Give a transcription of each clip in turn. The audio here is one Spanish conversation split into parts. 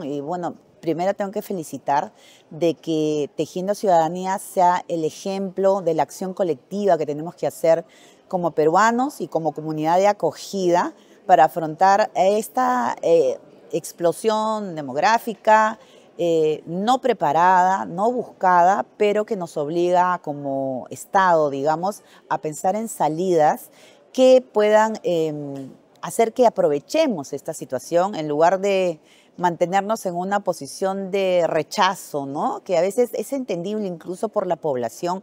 Y bueno, primero tengo que felicitar de que Tejiendo Ciudadanía sea el ejemplo de la acción colectiva que tenemos que hacer como peruanos y como comunidad de acogida para afrontar esta eh, explosión demográfica eh, no preparada, no buscada, pero que nos obliga como Estado, digamos, a pensar en salidas que puedan... Em, hacer que aprovechemos esta situación en lugar de mantenernos en una posición de rechazo, ¿no? Que a veces es entendible incluso por la población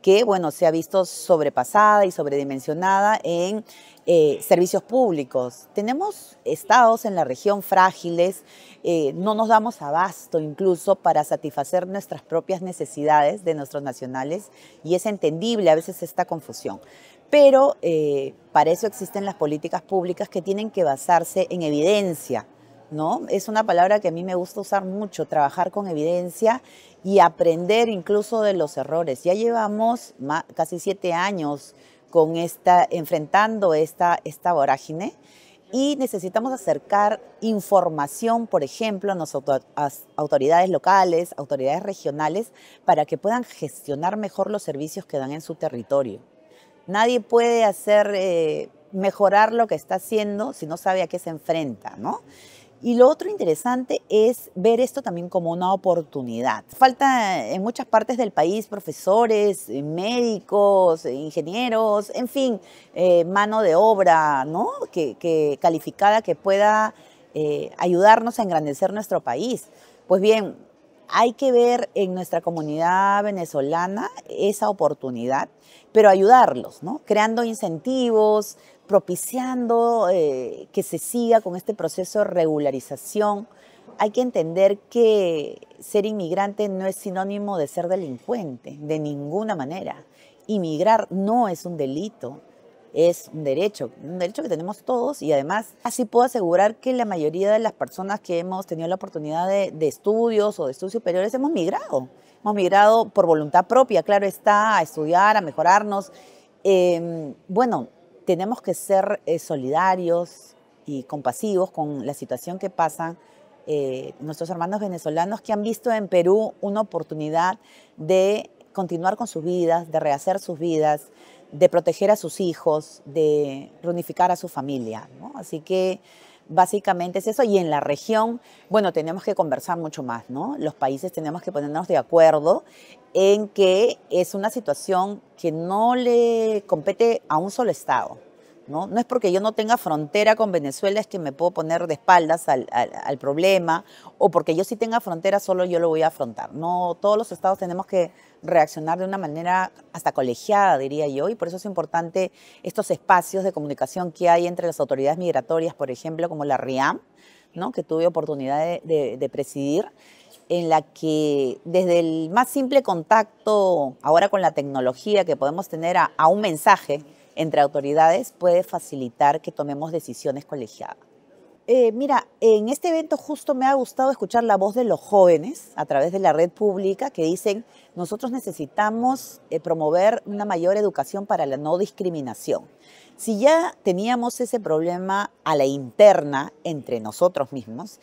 que, bueno, se ha visto sobrepasada y sobredimensionada en eh, servicios públicos. Tenemos estados en la región frágiles, eh, no nos damos abasto incluso para satisfacer nuestras propias necesidades de nuestros nacionales y es entendible a veces esta confusión. Pero eh, para eso existen las políticas públicas que tienen que basarse en evidencia, ¿no? Es una palabra que a mí me gusta usar mucho, trabajar con evidencia y aprender incluso de los errores. Ya llevamos casi siete años con esta, enfrentando esta, esta vorágine y necesitamos acercar información, por ejemplo, a las autoridades locales, autoridades regionales, para que puedan gestionar mejor los servicios que dan en su territorio. Nadie puede hacer eh, mejorar lo que está haciendo si no sabe a qué se enfrenta, ¿no? Y lo otro interesante es ver esto también como una oportunidad. Falta en muchas partes del país profesores, eh, médicos, eh, ingenieros, en fin, mano de obra, ¿no? Que, calificada que pueda ayudarnos a engrandecer nuestro país. Pues bien, hay que ver en nuestra comunidad venezolana esa oportunidad, pero ayudarlos, ¿no? Creando incentivos, propiciando eh, que se siga con este proceso de regularización. Hay que entender que ser inmigrante no es sinónimo de ser delincuente, de ninguna manera. Inmigrar no es un delito, es un derecho, un derecho que tenemos todos y además así puedo asegurar que la mayoría de las personas que hemos tenido la oportunidad de, estudios o de estudios superiores hemos migrado, hemos migrado por voluntad propia, claro está, a estudiar, a mejorarnos. Em, bueno, tenemos que ser eh, solidarios y compasivos con la situación que pasan eh, nuestros hermanos venezolanos que han visto en Perú una oportunidad de continuar con sus vidas, de rehacer sus vidas, de proteger a sus hijos, de reunificar a su familia. Así que básicamente es eso. Y en la región, bueno, tenemos que conversar mucho más, ¿no? Los países tenemos que ponernos de acuerdo en que es una situación que no le compete a un solo Estado. ¿no? es porque yo no tenga frontera con Venezuela es que me puedo poner de espaldas al, problema o porque yo sí tenga frontera solo yo lo voy a afrontar. No, todos los estados tenemos que reaccionar de una manera hasta colegiada, diría yo, y por eso es importante estos espacios de comunicación que hay entre las autoridades migratorias, por ejemplo, como la RIAM, que tuve oportunidad de, presidir, en la que desde el más simple contacto ahora con la tecnología que podemos tener a un mensaje, entre autoridades puede facilitar que tomemos decisiones colegiadas. Eh, mira, en este evento justo me ha gustado escuchar la voz de los jóvenes a través de la red pública que dicen, nosotros necesitamos eh, promover una mayor educación para la no discriminación. Si ya teníamos ese problema a la interna entre nosotros mismos,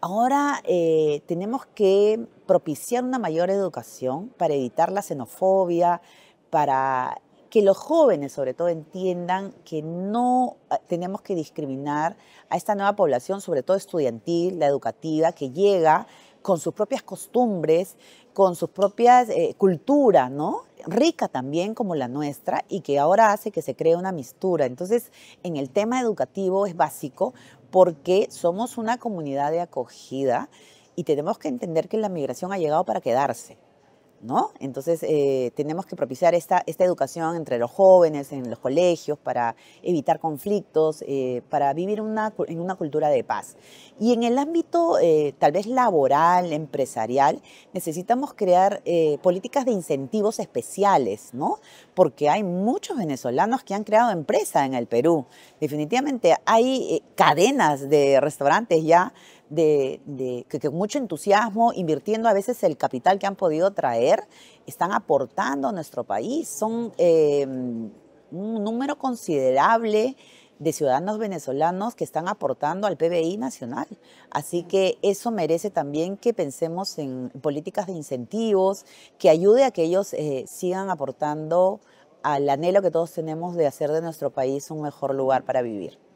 ahora eh, tenemos que propiciar una mayor educación para evitar la xenofobia, para que los jóvenes sobre todo entiendan que no ah, tenemos que discriminar a esta nueva población, sobre todo estudiantil, la educativa, que llega con sus propias costumbres, con sus propias eh, cultura, ¿no? Rica también como la nuestra y que ahora hace que se cree una mistura. Entonces, en el tema educativo es básico porque somos una comunidad de acogida y tenemos que entender que la migración ha llegado para quedarse. Entonces eh, tenemos que propiciar esta, educación entre los jóvenes, en los colegios, para evitar conflictos, eh, para vivir en una cultura de paz. Y en el ámbito eh, tal vez laboral, empresarial, necesitamos crear políticas de incentivos especiales, ¿no? Porque hay muchos venezolanos que han creado empresas en el Perú. Definitivamente hay cadenas de restaurantes ya de, que con mucho entusiasmo, invirtiendo a veces el capital que han podido traer, están aportando a nuestro país. Son eh, un número considerable de ciudadanos venezolanos que están aportando al PBI nacional. Así que eso merece también que pensemos en políticas de incentivos, que ayude a que ellos eh, sigan aportando al anhelo que todos tenemos de hacer de nuestro país un mejor lugar para vivir.